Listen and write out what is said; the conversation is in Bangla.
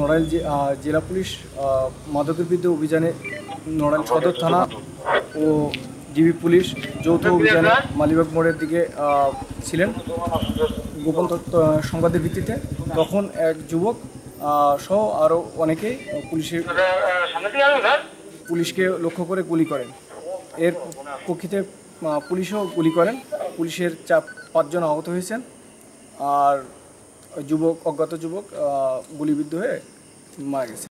নড়াইল জেলা পুলিশ মাদকের বিরুদ্ধে অভিযানে নড়াইল সদর থানা ও ডিবি পুলিশ যৌথ অভিযানে মালিবাগ মোড়ের দিকে ছিলেন গোপন তথ্য সংবাদের ভিত্তিতে তখন এক যুবক সহ আরও অনেকে পুলিশের পুলিশকে লক্ষ্য করে গুলি করেন এর পক্ষিতে পুলিশও গুলি করেন পুলিশের চাপ পাঁচজন আহত হয়েছেন আর যুবক অজ্ঞাত যুবক গুলিবিদ্ধ হয়ে মারা গেছে